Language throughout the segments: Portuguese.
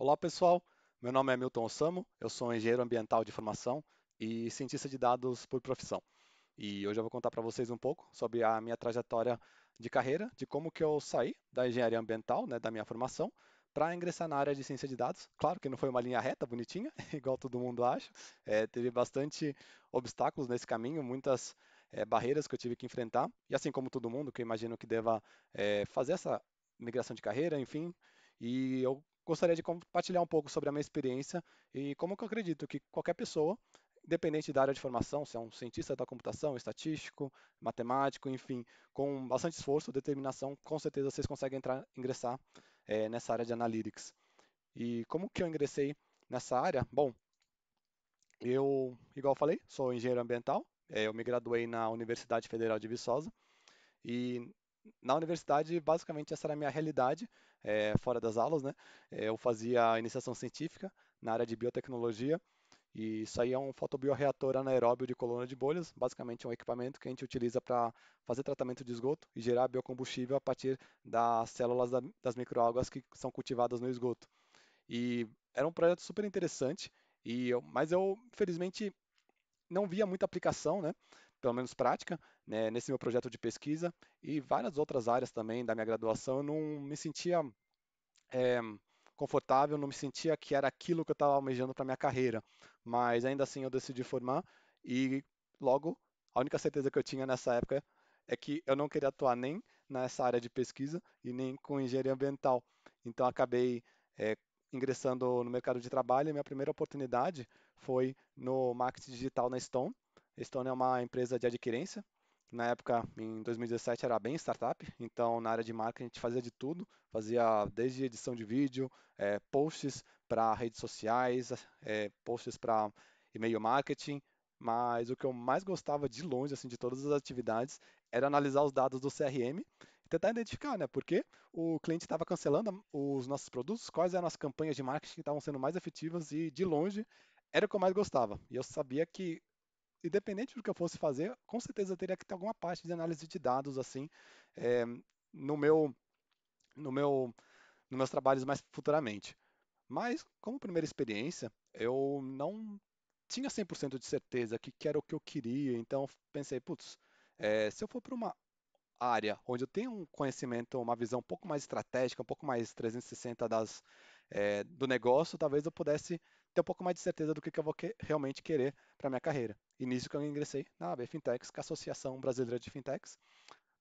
Olá pessoal, meu nome é Milton Osamo, eu sou engenheiro ambiental de formação e cientista de dados por profissão. E hoje eu vou contar para vocês um pouco sobre a minha trajetória de carreira, de como que eu saí da engenharia ambiental, né, da minha formação, para ingressar na área de ciência de dados. Claro que não foi uma linha reta, bonitinha, igual todo mundo acha. É, teve bastante obstáculos nesse caminho, muitas é, barreiras que eu tive que enfrentar. E assim como todo mundo, que eu imagino que deva é, fazer essa migração de carreira, enfim. E eu gostaria de compartilhar um pouco sobre a minha experiência e como eu acredito que qualquer pessoa, independente da área de formação, se é um cientista da computação, estatístico, matemático, enfim, com bastante esforço, determinação, com certeza vocês conseguem entrar, ingressar é, nessa área de analytics. E como que eu ingressei nessa área? Bom, eu, igual eu falei, sou engenheiro ambiental, eh, eu me graduei na Universidade Federal de Viçosa e na universidade, basicamente, essa era a minha realidade, é, fora das aulas, né? Eh, eu fazia iniciação científica na área de biotecnologia, e isso aí é um fotobioreator anaeróbio de coluna de bolhas, basicamente é um equipamento que a gente utiliza para fazer tratamento de esgoto e gerar biocombustível a partir das células da, das microalgas que são cultivadas no esgoto. E era um projeto super interessante, e eu, mas eu, infelizmente, não via muita aplicação, né? pelo menos prática, né, nesse meu projeto de pesquisa e várias outras áreas também da minha graduação, eu não me sentia é, confortável, não me sentia que era aquilo que eu estava almejando para minha carreira, mas ainda assim eu decidi formar e logo a única certeza que eu tinha nessa época é que eu não queria atuar nem nessa área de pesquisa e nem com engenharia ambiental, então acabei é, ingressando no mercado de trabalho, e minha primeira oportunidade foi no marketing digital na Stone, Stone é uma empresa de adquirência. Na época, em 2017, era bem startup, então na área de marketing a gente fazia de tudo, fazia desde edição de vídeo, é, posts para redes sociais, é, posts para e-mail marketing, mas o que eu mais gostava de longe, assim, de todas as atividades, era analisar os dados do CRM e tentar identificar, né, porque o cliente estava cancelando os nossos produtos, quais eram as campanhas de marketing que estavam sendo mais efetivas e, de longe, era o que eu mais gostava. E eu sabia que independente do que eu fosse fazer, com certeza teria que ter alguma parte de análise de dados assim é, no meu, no meu, nos meus trabalhos mais futuramente. Mas como primeira experiência, eu não tinha 100% de certeza que, era o que eu queria, então pensei, putz, é, se eu for para uma área onde eu tenho um conhecimento, uma visão um pouco mais estratégica, um pouco mais 360 das, é, do negócio, talvez eu pudesse ter um pouco mais de certeza do que, que eu vou que, realmente querer para minha carreira. E nisso que eu ingressei na AB Fintechs, que é a Associação Brasileira de Fintechs,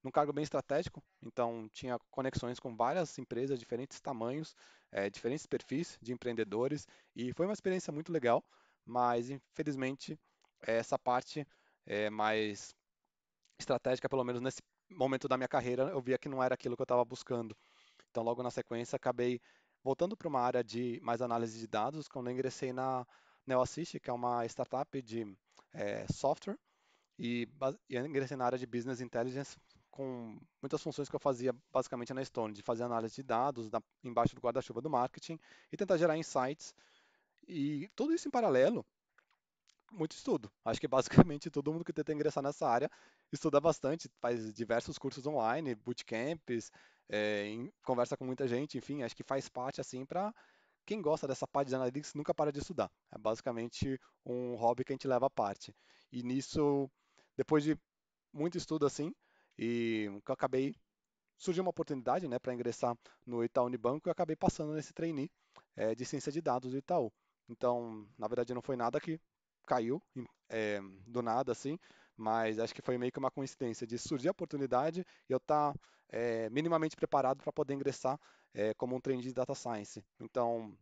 num cargo bem estratégico, então tinha conexões com várias empresas, diferentes tamanhos, é, diferentes perfis de empreendedores, e foi uma experiência muito legal, mas infelizmente essa parte é, mais estratégica, pelo menos nesse momento da minha carreira, eu via que não era aquilo que eu estava buscando. Então, logo na sequência, acabei Voltando para uma área de mais análise de dados, quando eu ingressei na NeoAssist, que é uma startup de é, software, e, e ingressei na área de Business Intelligence com muitas funções que eu fazia basicamente na Stone, de fazer análise de dados da, embaixo do guarda-chuva do marketing e tentar gerar insights. E tudo isso em paralelo, muito estudo. Acho que basicamente todo mundo que tenta ingressar nessa área estuda bastante, faz diversos cursos online, bootcamps, é, em, conversa com muita gente, enfim, acho que faz parte assim para quem gosta dessa parte de analytics nunca para de estudar. É basicamente um hobby que a gente leva à parte. E nisso, depois de muito estudo assim, e que eu acabei surgiu uma oportunidade, né, para ingressar no Itaú Unibanco e eu acabei passando nesse trainee é, de ciência de dados do Itaú. Então, na verdade, não foi nada que caiu é, do nada, assim, mas acho que foi meio que uma coincidência de surgir a oportunidade e eu estar tá, é, minimamente preparado para poder ingressar é, como um trainee de Data Science. Então,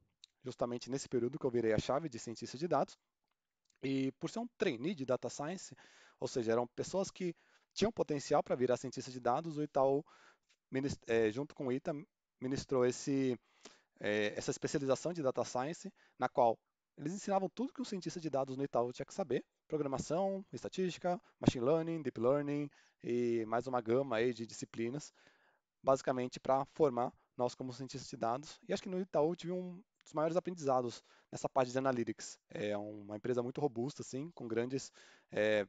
justamente nesse período que eu virei a chave de cientista de dados, e por ser um trainee de Data Science, ou seja, eram pessoas que tinham potencial para virar cientista de dados, o Itaú, junto com o ITA, ministrou esse, essa especialização de Data Science, na qual eles ensinavam tudo que um cientista de dados no Itaú tinha que saber, programação, estatística, machine learning, deep learning e mais uma gama aí de disciplinas, basicamente para formar nós como cientistas de dados. E acho que no Itaú tive um dos maiores aprendizados nessa parte de analytics. É uma empresa muito robusta, assim, com grandes é,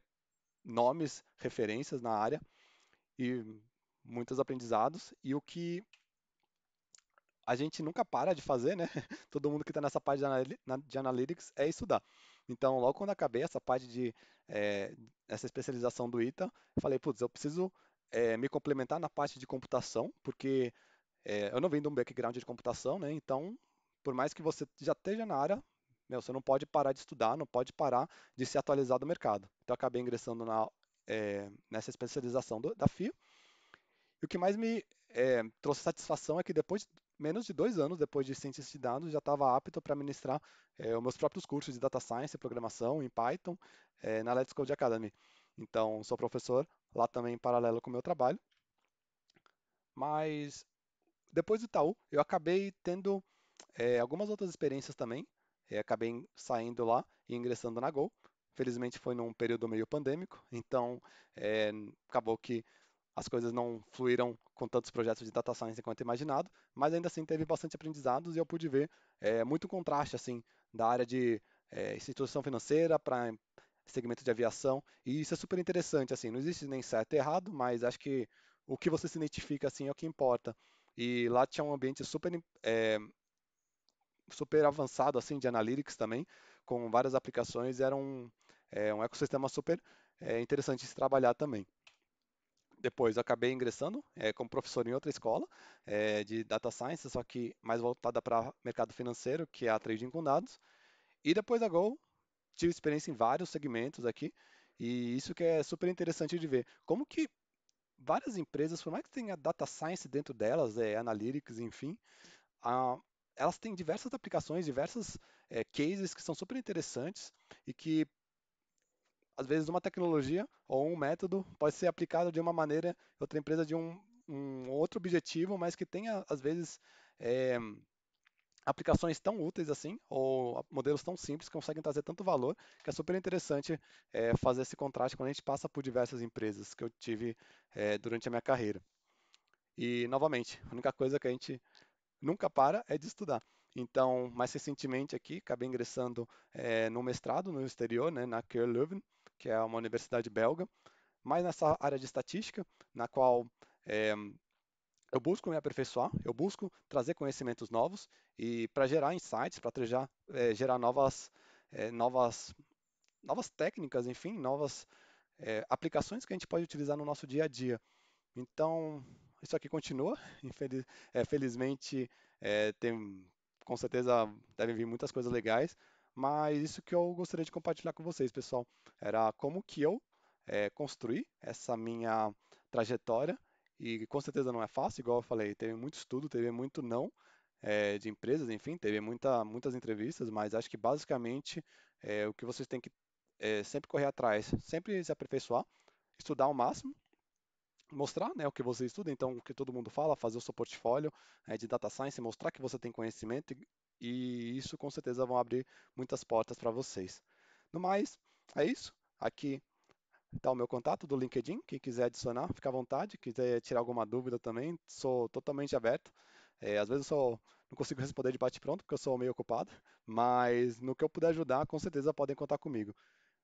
nomes, referências na área e muitos aprendizados. E o que a gente nunca para de fazer, né? Todo mundo que está nessa parte de Analytics é estudar. Então, logo quando acabei essa parte de é, essa especialização do ITA, falei, putz, eu preciso é, me complementar na parte de computação, porque é, eu não vim de um background de computação, né? Então, por mais que você já esteja na área, meu, você não pode parar de estudar, não pode parar de se atualizar do mercado. Então, acabei ingressando na, é, nessa especialização do, da FIO. E o que mais me é, trouxe satisfação é que depois menos de dois anos depois de ciências de dados, já estava apto para ministrar é, os meus próprios cursos de Data Science, programação em Python é, na Let's Code Academy. Então, sou professor lá também em paralelo com o meu trabalho. Mas depois do Itaú, eu acabei tendo é, algumas outras experiências também. acabei saindo lá e ingressando na Go. Felizmente foi num período meio pandêmico, então é, acabou que as coisas não fluíram com tantos projetos de data science quanto imaginado, mas ainda assim teve bastante aprendizados e eu pude ver é, muito contraste assim da área de é, instituição financeira para segmento de aviação e isso é super interessante assim. Não existe nem certo e errado, mas acho que o que você se identifica assim é o que importa. E lá tinha um ambiente super é, super avançado assim de analytics também, com várias aplicações, era um, é, um ecossistema super é, interessante de se trabalhar também depois acabei ingressando é, como professor em outra escola é, de data science, só que mais voltada para mercado financeiro, que é a trading com dados. E depois da Go, tive experiência em vários segmentos aqui, e isso que é super interessante de ver. Como que várias empresas, por mais que tenha data science dentro delas, é, analytics, enfim, a, ah, elas têm diversas aplicações, diversas é, cases que são super interessantes e que às vezes uma tecnologia ou um método pode ser aplicado de uma maneira, outra empresa de um, um outro objetivo, mas que tenha, às vezes, é, aplicações tão úteis assim, ou modelos tão simples que conseguem trazer tanto valor, que é super interessante é, fazer esse contraste quando a gente passa por diversas empresas que eu tive é, durante a minha carreira. E, novamente, a única coisa que a gente nunca para é de estudar. Então, mais recentemente aqui, acabei ingressando é, no mestrado no exterior, né, na CareLeuven, que é uma universidade belga, mas nessa área de estatística, na qual é, eu busco me aperfeiçoar, eu busco trazer conhecimentos novos e para gerar insights, para gerar, é, eh, gerar novas, é, novas, novas técnicas, enfim, novas é, aplicações que a gente pode utilizar no nosso dia a dia. Então, isso aqui continua, infeliz, felizmente tem, com certeza devem vir muitas coisas legais, mas isso que eu gostaria de compartilhar com vocês, pessoal, era como que eu é, construí essa minha trajetória e com certeza não é fácil, igual eu falei, teve muito estudo, teve muito não é, de empresas, enfim, teve muita, muitas entrevistas, mas acho que basicamente é, o que vocês têm que é, sempre correr atrás, sempre se aperfeiçoar, estudar ao máximo, mostrar né, o que você estuda, então o que todo mundo fala, fazer o seu portfólio né, de data science, mostrar que você tem conhecimento e isso com certeza vão abrir muitas portas para vocês. No mais, é isso. Aqui está o meu contato do LinkedIn. Quem quiser adicionar, fica à vontade. Quiser tirar alguma dúvida também, sou totalmente aberto. É, às vezes eu sou, não consigo responder de bate-pronto porque eu sou meio ocupado, mas no que eu puder ajudar, com certeza podem contar comigo.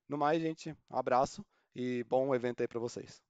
No mais, gente, abraço e bom evento aí para vocês.